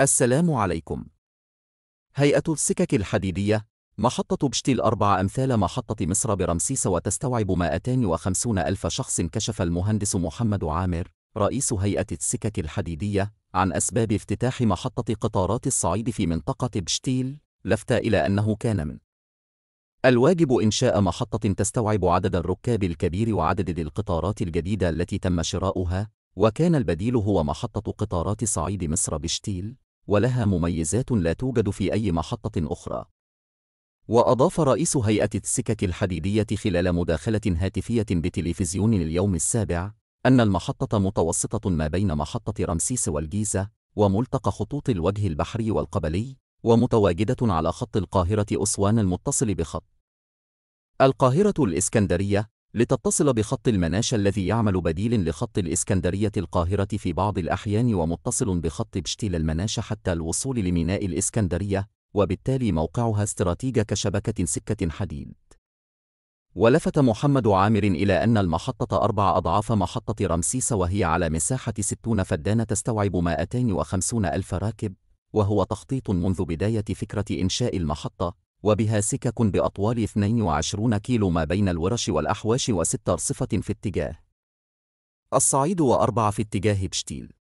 السلام عليكم. هيئة السكك الحديدية محطة بشتي الأربع أمثال محطة مصر برمسيس وتستوعب 250 ألف شخص كشف المهندس محمد عامر رئيس هيئة السكك الحديدية عن أسباب افتتاح محطة قطارات الصعيد في منطقة بشتيل لفت إلى أنه كان من الواجب إنشاء محطة تستوعب عدد الركاب الكبير وعدد القطارات الجديدة التي تم شراؤها وكان البديل هو محطة قطارات صعيد مصر بشتيل ولها مميزات لا توجد في أي محطة أخرى وأضاف رئيس هيئة السكك الحديدية خلال مداخلة هاتفية بتلفزيون اليوم السابع أن المحطة متوسطة ما بين محطة رمسيس والجيزة وملتقى خطوط الوجه البحري والقبلي ومتواجدة على خط القاهرة أسوان المتصل بخط القاهرة الإسكندرية لتتصل بخط المناش الذي يعمل بديل لخط الإسكندرية القاهرة في بعض الأحيان ومتصل بخط بشتيل المناش حتى الوصول لميناء الإسكندرية وبالتالي موقعها استراتيجة كشبكة سكة حديد ولفت محمد عامر إلى أن المحطة أربع أضعاف محطة رمسيس وهي على مساحة 60 فدان تستوعب 250 ألف راكب وهو تخطيط منذ بداية فكرة إنشاء المحطة وبها سكك بأطوال 22 كيلو ما بين الورش والأحواش وست أرصفة في اتجاه الصعيد وأربعة في اتجاه بشتيل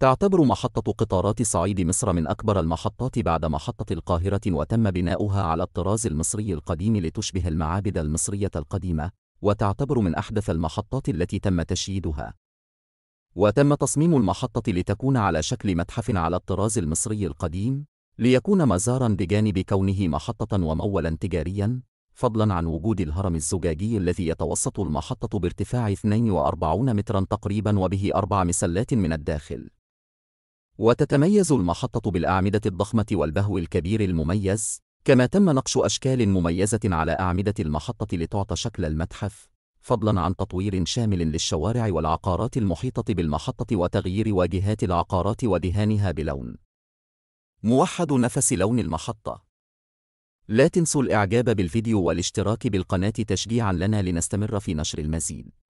تعتبر محطة قطارات صعيد مصر من أكبر المحطات بعد محطة القاهرة وتم بناؤها على الطراز المصري القديم لتشبه المعابد المصرية القديمة وتعتبر من أحدث المحطات التي تم تشييدها وتم تصميم المحطة لتكون على شكل متحف على الطراز المصري القديم ليكون مزارا بجانب كونه محطة ومولا تجاريا فضلا عن وجود الهرم الزجاجي الذي يتوسط المحطة بارتفاع 42 مترا تقريبا وبه أربع مسلات من الداخل وتتميز المحطة بالأعمدة الضخمة والبهو الكبير المميز كما تم نقش أشكال مميزة على أعمدة المحطة لتعطى شكل المتحف فضلا عن تطوير شامل للشوارع والعقارات المحيطة بالمحطة وتغيير واجهات العقارات ودهانها بلون موحد نفس لون المحطة لا تنسوا الإعجاب بالفيديو والاشتراك بالقناة تشجيعا لنا لنستمر في نشر المزيد